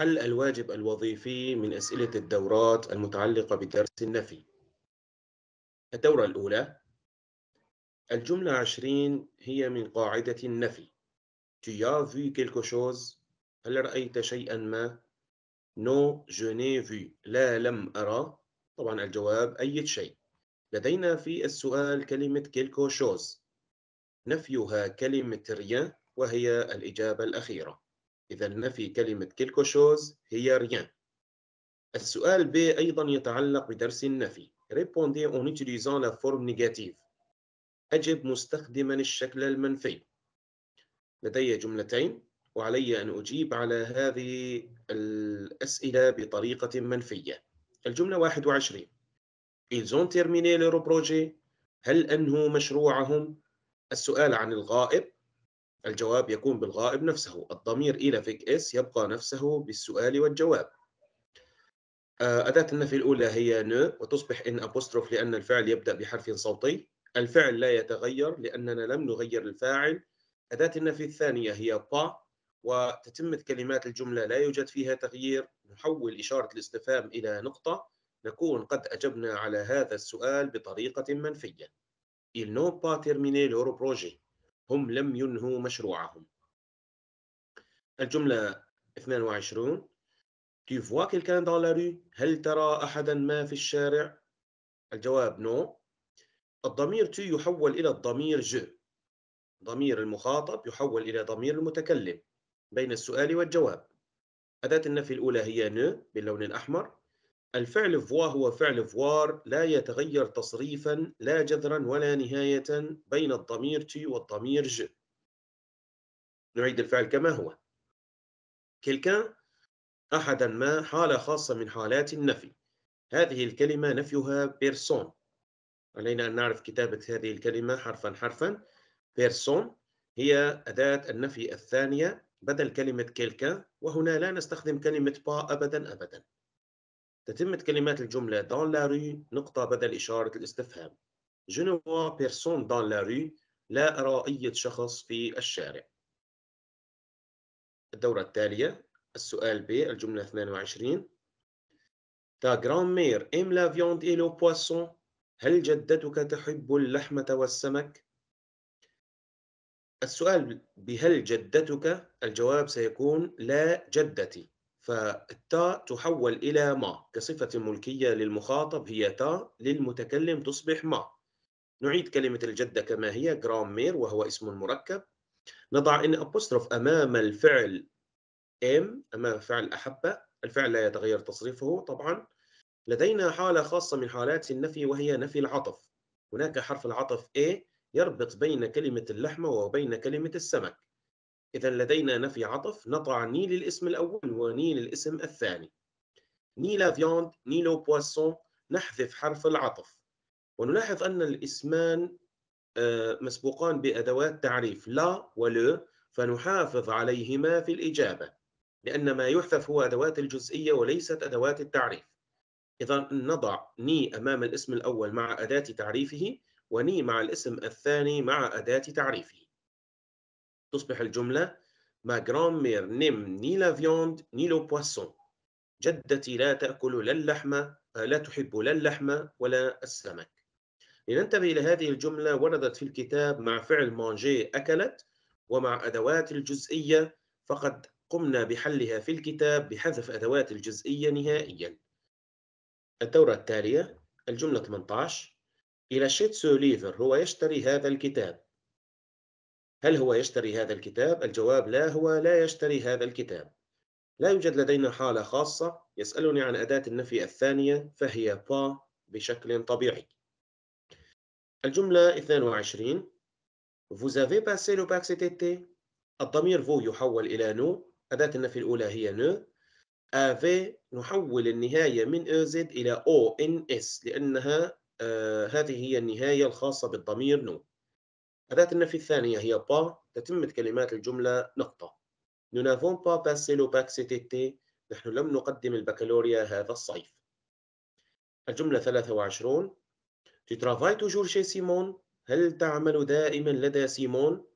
حل الواجب الوظيفي من أسئلة الدورات المتعلقة بدرس النفي الدورة الأولى الجملة 20 هي من قاعدة النفي Tu as vu quelque chose هل رأيت شيئا ما No je n'ai vu لا لم أرى طبعا الجواب أي شيء لدينا في السؤال كلمة quelque chose. نفيها كلمة ريان وهي الإجابة الأخيرة إذا نفي كلمة quelque chose هي rien. السؤال ب أيضا يتعلق بدرس النفي. Répondez en utilisant la forme négative. أجب مستخدما الشكل المنفي. لدي جملتين وعلي أن أجيب على هذه الأسئلة بطريقة منفية. الجملة 21 Ils ont terminé leur projet. هل أنهوا مشروعهم؟ السؤال عن الغائب الجواب يكون بالغائب نفسه الضمير إلى فيك إس يبقى نفسه بالسؤال والجواب أداة النفي الأولى هي ن وتصبح إن أبوستروف لأن الفعل يبدأ بحرف صوتي الفعل لا يتغير لأننا لم نغير الفاعل أداة النفي الثانية هي با وتتمة كلمات الجملة لا يوجد فيها تغيير نحول إشارة الاستفهام إلى نقطة نكون قد أجبنا على هذا السؤال بطريقة منفية Il n'ont pas terminé leur projet هم لم ينهوا مشروعهم الجملة 22 Tu vois quelqu'un dans la rue هل ترى أحدا ما في الشارع الجواب نو الضمير تو يحول إلى الضمير ج ضمير المخاطب يحول إلى ضمير المتكلم بين السؤال والجواب أداة النفي الأولى هي نو باللون الأحمر الفعل فوا هو فعل فوار لا يتغير تصريفا لا جذرا ولا نهاية بين الضمير تي والضمير ج نعيد الفعل كما هو كلكان أحدا ما حالة خاصة من حالات النفي هذه الكلمة نفيها بيرسون علينا أن نعرف كتابة هذه الكلمة حرفا حرفا بيرسون هي أداة النفي الثانية بدل كلمة كلكا وهنا لا نستخدم كلمة با أبدا أبدا تتمة كلمات الجملة dans la rue نقطة بدل إشارة الاستفهام. Je ne vois personne dans la rue. لا أرى أي شخص في الشارع. الدورة التالية السؤال ب الجملة 22 تا grand-mère aime la viande et le هل جدتك تحب اللحمة والسمك؟ السؤال بهل جدتك؟ الجواب سيكون لا جدتي. فالتاء تحول إلى ما كصفة ملكية للمخاطب هي تاء للمتكلم تصبح ما نعيد كلمة الجدة كما هي جرامير وهو اسم مركب نضع إن أبوستروف أمام الفعل أم أمام فعل أحبة الفعل لا يتغير تصريفه طبعا لدينا حالة خاصة من حالات النفي وهي نفي العطف هناك حرف العطف A يربط بين كلمة اللحمة وبين كلمة السمك إذا لدينا نفي عطف نضع ني للاسم الأول وني للاسم الثاني ني لا فياند ني لو بواسون نحذف حرف العطف ونلاحظ أن الاسمان آه، مسبوقان بأدوات تعريف لا ولو فنحافظ عليهما في الإجابة لأن ما يحذف هو أدوات الجزئية وليست أدوات التعريف إذا نضع ني أمام الاسم الأول مع أداة تعريفه وني مع الاسم الثاني مع أداة تعريفه تصبح الجملة ما جرام مير نيم ني la ني لو بواسون جدتي لا تأكل لا اللحم لا تحب لا اللحم ولا السمك لننتبه إلى هذه الجملة وردت في الكتاب مع فعل مانجي أكلت ومع أدوات الجزئية فقد قمنا بحلها في الكتاب بحذف أدوات الجزئية نهائيا الدورة التالية الجملة 18 إلى شيتسو ليفر هو يشتري هذا الكتاب هل هو يشتري هذا الكتاب؟ الجواب لا هو لا يشتري هذا الكتاب لا يوجد لدينا حالة خاصة يسألني عن أداة النفي الثانية فهي با بشكل طبيعي الجملة 22 Vous avez passé le bac cet été الضمير vous يحول إلى نو أداة النفي الأولى هي نو avez نحول النهاية من EZ إلى ONS لأنها آه هذه هي النهاية الخاصة بالضمير نو أداة النفي الثانية هي با تتمة كلمات الجملة نقطة. Nous n'avons pas passé le bac cet été. نحن لم نقدم البكالوريا هذا الصيف. الجملة 23 تي ترافاي توجور شي سيمون هل تعمل دائما لدى سيمون؟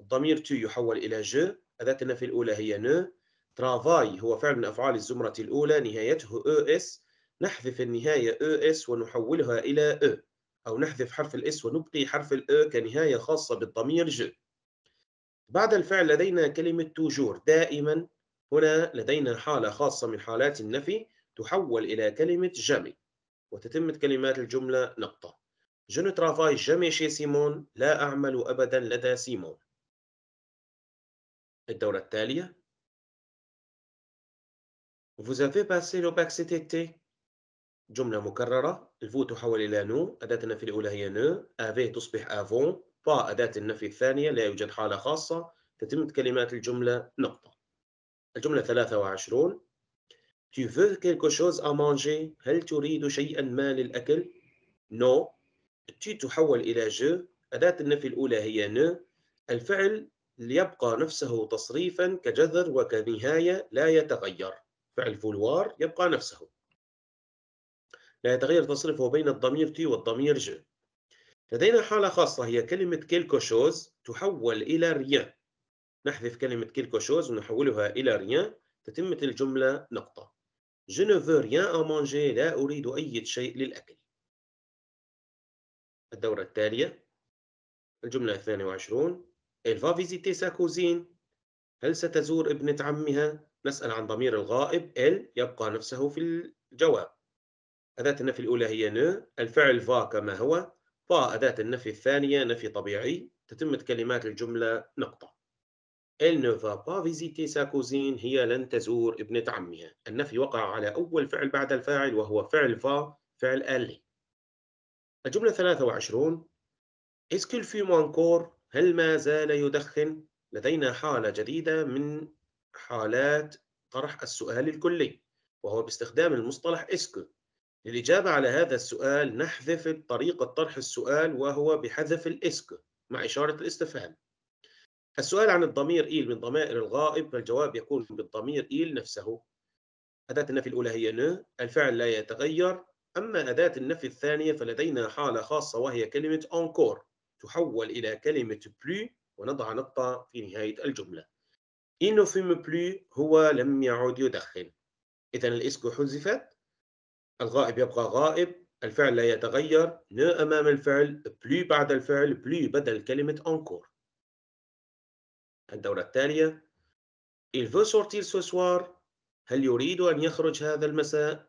الضمير تو يحول إلى جو أداة النفي الأولى هي نو ترافاي هو فعل من أفعال الزمرة الأولى نهايته أو e اس نحذف النهاية أو e اس ونحولها إلى أو e. أو نحذف حرف الإس ونبقي حرف الأ كنهاية خاصة بالضمير ج بعد الفعل لدينا كلمة توجور دائما هنا لدينا حالة خاصة من حالات النفي تحول إلى كلمة جامي وتتم كلمات الجملة نقطة Je ne travaille jamais chez Simon لا أعمل أبدا لدى سيمون الدورة التالية Vous avez passé le bac cet été جملة مكررة الفو تحول إلى نو أداة النفي الأولى هي نو أفي تصبح أفون با أداة النفي الثانية لا يوجد حالة خاصة تتم كلمات الجملة نقطة الجملة 23 Tu veux quelque chose à manger هل تريد شيئا ما للأكل نو تي تحول إلى جو أداة النفي الأولى هي نو الفعل يبقى نفسه تصريفا كجذر وكنهاية لا يتغير فعل فولوار يبقى نفسه لا يتغير تصريفه بين الضمير تي والضمير ج لدينا حالة خاصة هي كلمة كيلكو شوز تحول إلى ريان نحذف كلمة كيلكو شوز ونحولها إلى ريان تتمة الجملة نقطة Je ne veux rien à manger لا أريد أي شيء للأكل الدورة التالية الجملة الثانية وعشرون Elle va visiter sa cousine هل ستزور ابنة عمها؟ نسأل عن ضمير الغائب ال يبقى نفسه في الجواب أداة النفي الأولى هي ن الفعل فا كما هو فا أداة النفي الثانية نفي طبيعي تتم كلمات الجملة نقطة ال نو فا با فيزيتي سا كوزين هي لن تزور ابنة عمها النفي وقع على أول فعل بعد الفاعل وهو فعل فا فعل آلي الجملة 23 اسكيل في مانكور هل ما زال يدخن؟ لدينا حالة جديدة من حالات طرح السؤال الكلي وهو باستخدام المصطلح اسكو للإجابة على هذا السؤال نحذف طريقة طرح السؤال وهو بحذف الإسك مع إشارة الاستفهام السؤال عن الضمير إيل من ضمائر الغائب فالجواب يكون بالضمير إيل نفسه أداة النفي الأولى هي ن الفعل لا يتغير أما أداة النفي الثانية فلدينا حالة خاصة وهي كلمة encore تحول إلى كلمة بلو ونضع نقطة في نهاية الجملة إنه فيم بلو هو لم يعد يدخن إذا الإسك حذفت الغائب يبقى غائب الفعل لا يتغير ن أمام الفعل بلو بعد الفعل بلو بدل كلمة أنكور الدورة التالية Il veut sortir ce soir هل يريد أن يخرج هذا المساء؟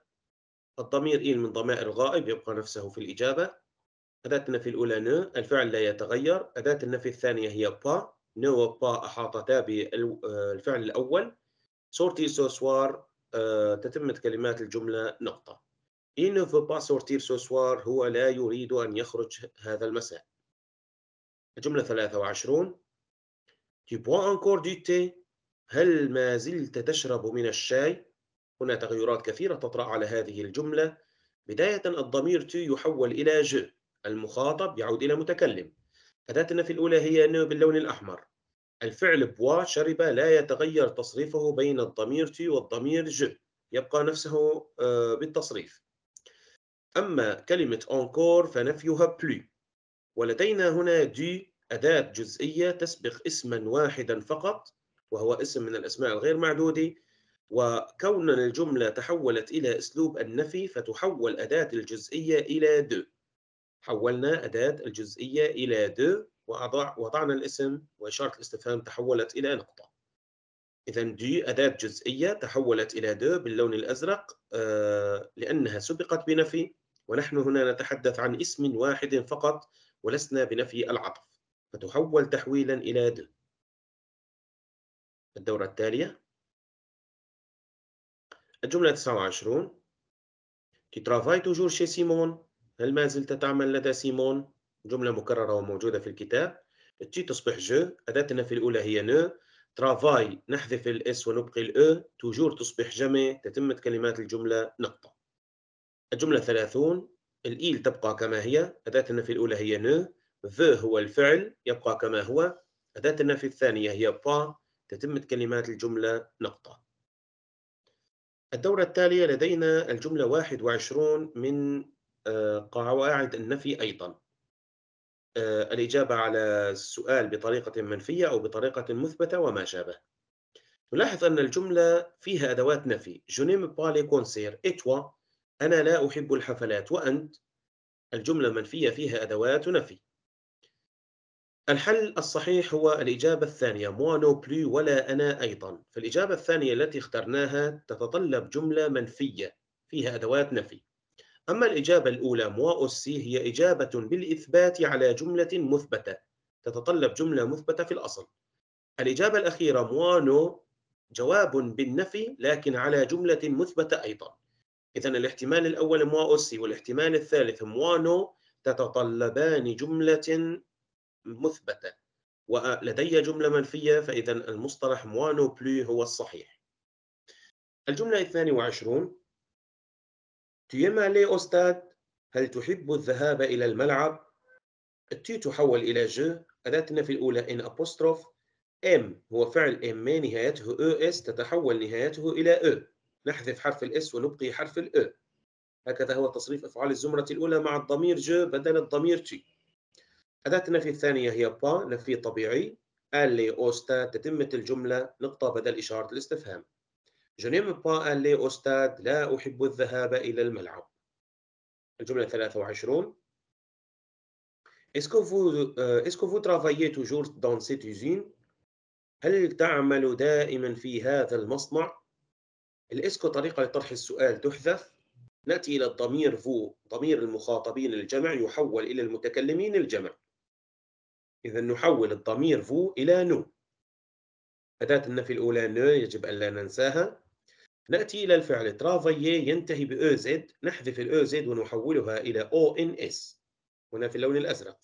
الضمير إل من ضمائر الغائب يبقى نفسه في الإجابة أداة النفي الأولى ن الفعل لا يتغير أداة النفي الثانية هي با ن وبا أحاطتا بالفعل آه، الأول سورتي سوسوار تتمة كلمات الجملة نقطة Il ne veut pas sortir ce soir هو لا يريد أن يخرج هذا المساء. الجملة 23 Tu bois encore du thé هل ما زلت تشرب من الشاي؟ هنا تغيرات كثيرة تطرأ على هذه الجملة بداية الضمير تو يحول إلى ج المخاطب يعود إلى متكلم أداتنا في الأولى هي أنه باللون الأحمر الفعل بوا شرب لا يتغير تصريفه بين الضمير تو والضمير ج يبقى نفسه آه، بالتصريف أما كلمة encore فنفيها plus ولدينا هنا دي أداة جزئية تسبق اسما واحدا فقط وهو اسم من الأسماء الغير معدودة وكون الجملة تحولت إلى أسلوب النفي فتحول أداة الجزئية إلى دو حولنا أداة الجزئية إلى دو وضعنا الاسم وإشارة الاستفهام تحولت إلى نقطة إذا دي أداة جزئية تحولت إلى دو باللون الأزرق آه، لأنها سبقت بنفي ونحن هنا نتحدث عن اسم واحد فقط ولسنا بنفي العطف فتحول تحويلا إلى د الدورة التالية الجملة 29 Tu travailles toujours chez Simon هل ما زلت تعمل لدى سيمون؟ جملة مكررة وموجودة في الكتاب تي تصبح جو أداتنا في الأولى هي نو ترافاي نحذف الاس ونبقي الاو توجور تصبح جمع تتمة كلمات الجملة نقطة الجملة 30 الإيل تبقى كما هي أداة النفي الأولى هي نو ذو هو الفعل يبقى كما هو أداة النفي الثانية هي با تتمة كلمات الجملة نقطة الدورة التالية لدينا الجملة 21 من آه، قواعد النفي أيضا آه، الإجابة على السؤال بطريقة منفية أو بطريقة مثبتة وما شابه نلاحظ أن الجملة فيها أدوات نفي Je n'aime pas les أنا لا أحب الحفلات وأنت الجملة منفية فيها أدوات نفي الحل الصحيح هو الإجابة الثانية موا نو بلو ولا أنا أيضا فالإجابة الثانية التي اخترناها تتطلب جملة منفية فيها أدوات نفي أما الإجابة الأولى موا أوسي هي إجابة بالإثبات على جملة مثبتة تتطلب جملة مثبتة في الأصل الإجابة الأخيرة موانو جواب بالنفي لكن على جملة مثبتة أيضا إذا الاحتمال الأول موا أوسي والاحتمال الثالث موا نو تتطلبان جملة مثبتة ولدي جملة منفية فإذا المصطلح موا نو بلو هو الصحيح الجملة الثانية وعشرون تيما لي أستاذ هل تحب الذهاب إلى الملعب؟ التي تحول إلى ج أداتنا في الأولى إن أبوستروف ام هو فعل ام نهايته او e اس تتحول نهايته إلى او e. نحذف حرف الاس ونبقي حرف ال e. هكذا هو تصريف افعال الزمره الاولى مع الضمير جو بدل الضمير تي اداه النفي الثانيه هي با نفي طبيعي لي اوستا تتمه الجمله نقطه بدل اشاره الاستفهام جونيم نيم با لي اوستاد لا احب الذهاب الى الملعب الجمله 23 Est-ce que vous, euh, est-ce que vous travaillez toujours dans cette usine؟ هل تعمل دائما في هذا المصنع؟ الاسكو طريقة لطرح السؤال تحذف نأتي إلى الضمير فو ضمير المخاطبين الجمع يحول إلى المتكلمين الجمع إذا نحول الضمير فو إلى نو أداة النفي الأولى نو يجب أن لا ننساها نأتي إلى الفعل ترافايي ينتهي بأو زد e نحذف الأو زد e ونحولها إلى أو إن إس هنا في اللون الأزرق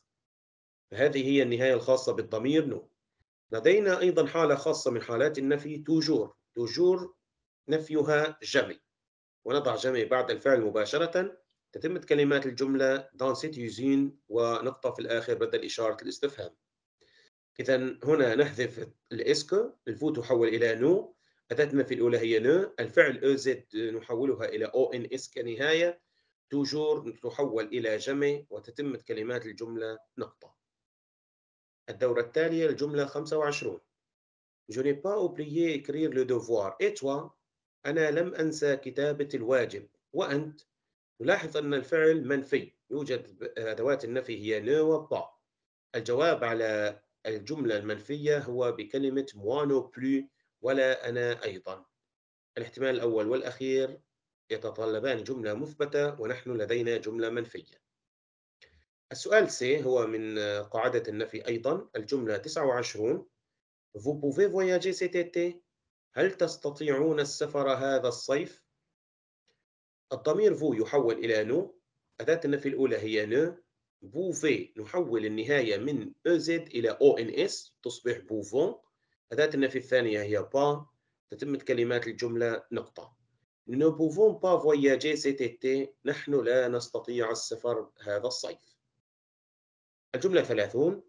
فهذه هي النهاية الخاصة بالضمير نو لدينا أيضا حالة خاصة من حالات النفي توجور توجور نفيها جامي ونضع جامي بعد الفعل مباشرة تتم كلمات الجملة dans cette usine ونقطة في الآخر بدل إشارة الاستفهام إذا هنا نحذف الإسكو الفو تحول إلى نو أداتنا في الأولى هي نو الفعل أو e زد نحولها إلى أو إن إسك كنهاية توجور تحول إلى جمي وتتم كلمات الجملة نقطة الدورة التالية الجملة 25 Je n'ai pas oublié écrire le devoir. Et toi أنا لم أنسى كتابة الواجب وأنت نلاحظ أن الفعل منفي يوجد أدوات النفي هي نو وبا الجواب على الجملة المنفية هو بكلمة موانو بلو ولا أنا أيضا الاحتمال الأول والأخير يتطلبان جملة مثبتة ونحن لدينا جملة منفية السؤال سي هو من قاعدة النفي أيضا الجملة 29 Vous pouvez voyager cet été هل تستطيعون السفر هذا الصيف؟ الضمير فو يحول إلى نو أداة النفي الأولى هي نو بوفي نحول النهاية من زد إلى أو إن إس تصبح بوفون أداة النفي الثانية هي با تتمة كلمات الجملة نقطة نو pouvons pas voyager cet été. نحن لا نستطيع السفر هذا الصيف. الجملة 30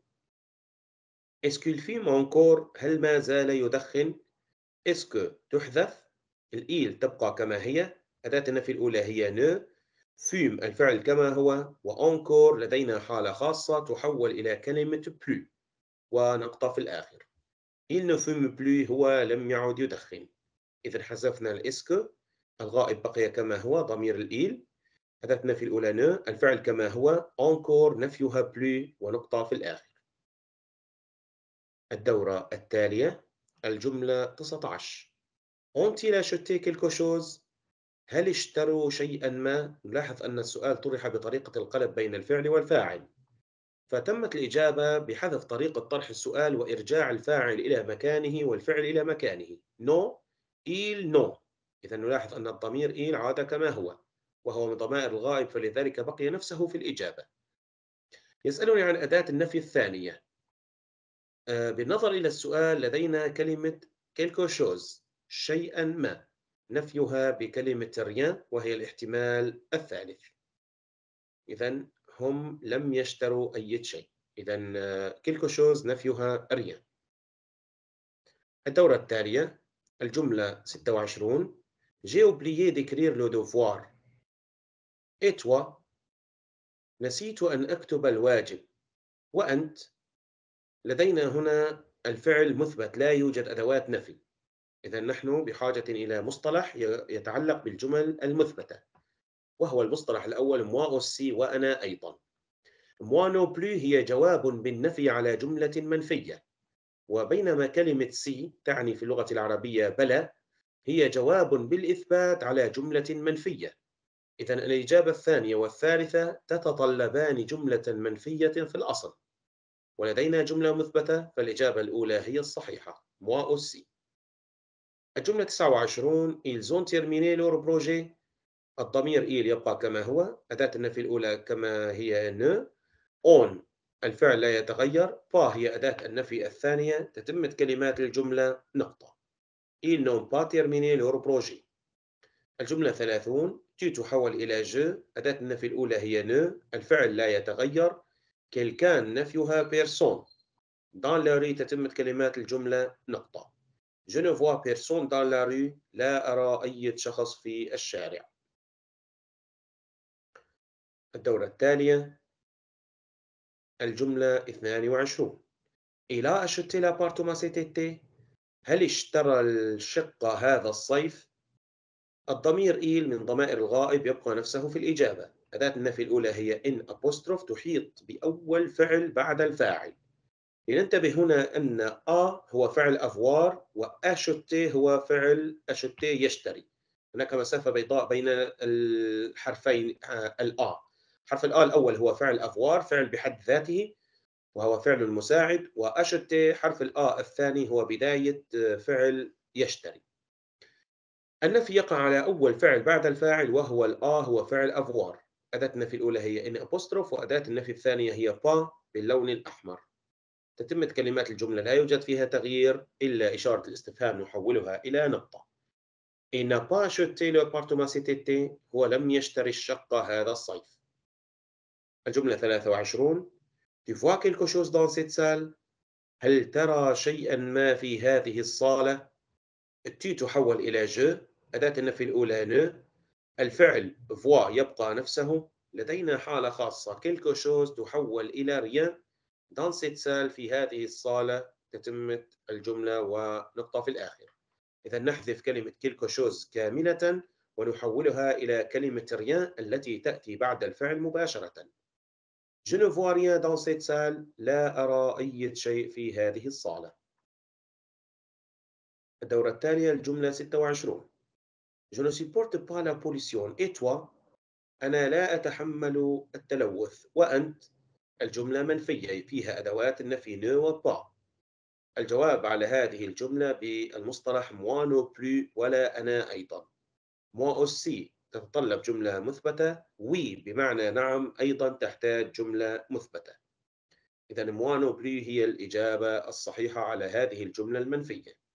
Est-ce qu'il fume encore؟ هل ما زال يدخن؟ اسكو تحذف الإيل تبقى كما هي أداة النفي الأولى هي نو فيم الفعل كما هو وأنكور لدينا حالة خاصة تحول إلى كلمة بلو ونقطة في الآخر إل نو فيم بلو هو لم يعد يدخن إذا حذفنا الإسكو الغائب بقي كما هو ضمير الإيل أداة النفي الأولى نو الفعل كما هو أنكور نفيها بلو ونقطة في الآخر الدورة التالية الجملة 19 ont لا شتي quelque chose هل اشتروا شيئا ما نلاحظ أن السؤال طرح بطريقة القلب بين الفعل والفاعل فتمت الإجابة بحذف طريقة طرح السؤال وإرجاع الفاعل إلى مكانه والفعل إلى مكانه نو إيل نو إذا نلاحظ أن الضمير إيل عاد كما هو وهو من ضمائر الغائب فلذلك بقي نفسه في الإجابة يسألني عن أداة النفي الثانية آه، بالنظر إلى السؤال لدينا كلمة quelque chose شيئا ما نفيها بكلمة rien وهي الاحتمال الثالث إذا هم لم يشتروا أي شيء إذا quelque آه، chose نفيها rien الدورة التالية الجملة 26 J'ai أوبليي ديكرير le devoir. Et نسيت أن أكتب الواجب. وأنت لدينا هنا الفعل مثبت لا يوجد أدوات نفي إذا نحن بحاجة إلى مصطلح يتعلق بالجمل المثبتة وهو المصطلح الأول موا أوسي وأنا أيضا موا نو بلو هي جواب بالنفي على جملة منفية وبينما كلمة سي تعني في اللغة العربية بلى هي جواب بالإثبات على جملة منفية إذا الإجابة الثانية والثالثة تتطلبان جملة منفية في الأصل ولدينا جملة مثبتة فالإجابة الأولى هي الصحيحة موا أوسي الجملة 29 إيلزون تيرميني لور بروجي الضمير إيل يبقى كما هو أداة النفي الأولى كما هي ن أون الفعل لا يتغير با هي أداة النفي الثانية تتمة كلمات الجملة نقطة إيل نون با تيرميني لور بروجي الجملة 30 تي تحول إلى ج أداة النفي الأولى هي ن الفعل لا يتغير كيلكان نفيها بيرسون دان لا ري تتمة كلمات الجملة نقطة Je ne vois personne dans la rue لا أرى أي شخص في الشارع الدورة التالية الجملة 22 Il أشتي acheté l'appartement هل اشترى الشقة هذا الصيف؟ الضمير إيل من ضمائر الغائب يبقى نفسه في الإجابة أداة النفي الأولى هي إن أبوستروف تحيط بأول فعل بعد الفاعل لننتبه هنا أن أ هو فعل أفوار وأشتي هو فعل أشتي يشتري هناك مسافة بيضاء بين الحرفين آه، الآ حرف الآ الأول هو فعل أفوار فعل بحد ذاته وهو فعل مساعد وأشتي حرف الآ الثاني هو بداية آه، فعل يشتري النفي يقع على أول فعل بعد الفاعل وهو الآ هو فعل أفوار أداة النفي الأولى هي إن أبوستروف وأداة النفي الثانية هي با باللون الأحمر تتمة كلمات الجملة لا يوجد فيها تغيير إلا إشارة الاستفهام نحولها إلى نقطة إن با شوتي لو بارتوماسيتيتي هو لم يشتري الشقة هذا الصيف الجملة 23 Tu vois quelque chose dans cette salle هل ترى شيئا ما في هذه الصالة؟ التي تحول إلى جو أداة النفي الأولى نو الفعل فوا يبقى نفسه لدينا حالة خاصة كيلكو شوز تحول إلى ريان دان سيت سال في هذه الصالة تتمة الجملة ونقطة في الآخر إذا نحذف كلمة كيلكو شوز كاملة ونحولها إلى كلمة ريان التي تأتي بعد الفعل مباشرة Je ne vois rien dans cette salle. لا أرى أي شيء في هذه الصالة. الدورة التالية الجملة 26 Je ne supporte pas la pollution. Et toi أنا لا أتحمل التلوث وأنت الجملة منفية فيها أدوات النفي ne وبا الجواب على هذه الجملة بالمصطلح moi non plus ولا أنا أيضا moi aussi تتطلب جملة مثبتة وي بمعنى نعم أيضا تحتاج جملة مثبتة إذا moi non plus هي الإجابة الصحيحة على هذه الجملة المنفية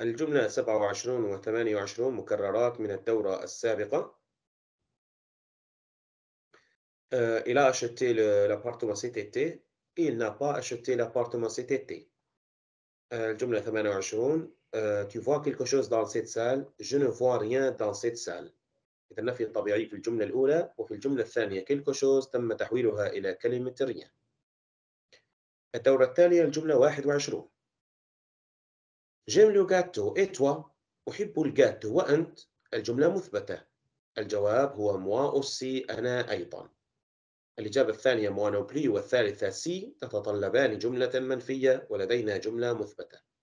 الجملة 27 و 28 مكررات من الدورة السابقة. Euh, il a acheté l'appartement cet été. Il n'a pas acheté l'appartement cet été. الجملة 28 tu vois quelque chose dans cette salle je ne vois rien dans cette salle إذا النفي الطبيعي في الجملة الأولى وفي الجملة الثانية quelque chose تم تحويلها إلى كلمة rien الدورة التالية الجملة 21 جيم لو جاتو اي توا أحب الجاتو وأنت الجملة مثبتة الجواب هو moi aussi أنا أيضا الإجابة الثانية moi والثالثة سي تتطلبان جملة منفية ولدينا جملة مثبتة